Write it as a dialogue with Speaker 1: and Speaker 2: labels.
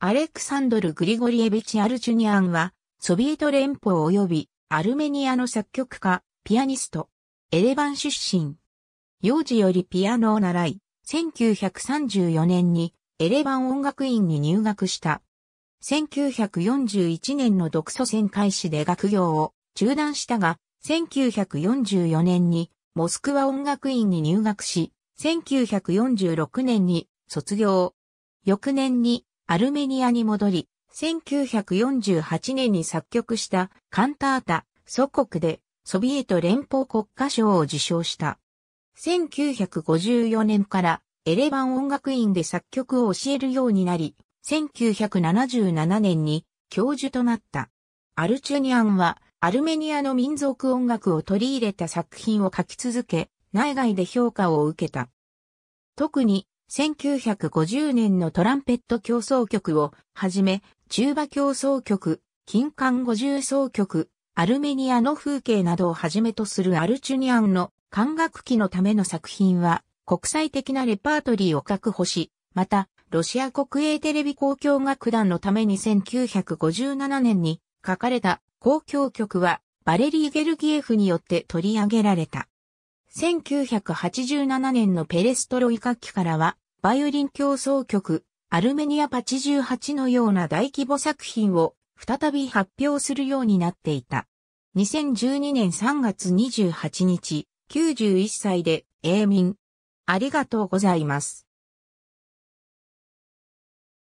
Speaker 1: アレクサンドル・グリゴリエビチ・アルチュニアンは、ソビエト連邦
Speaker 2: 及びアルメニアの作曲家、ピアニスト、エレバン出身。幼児よりピアノを習い、1934年にエレバン音楽院に入学した。1941年の独ソ戦開始で学業を中断したが、1944年にモスクワ音楽院に入学し、1946年に卒業。翌年にアルメニアに戻り、1948年に作曲したカンタータ、祖国でソビエト連邦国家賞を受賞した。1954年からエレバン音楽院で作曲を教えるようになり、1977年に教授となった。アルチュニアンはアルメニアの民族音楽を取り入れた作品を書き続け、内外で評価を受けた。特に1950年のトランペット競争曲をはじめ、中馬競争曲、金管五重奏曲、アルメニアの風景などをはじめとするアルチュニアンの管楽器のための作品は国際的なレパートリーを確保し、また、ロシア国営テレビ公共楽団のために1957年に書かれた公共曲はバレリー・ゲルギエフによって取り上げられた。1987年のペレストロイカ期からは、バイオリン競争曲、アルメニアパ88のような大規模作品を再び発表するようになっていた。2012年3月28日、91歳で
Speaker 1: 永眠。ありがとうございます。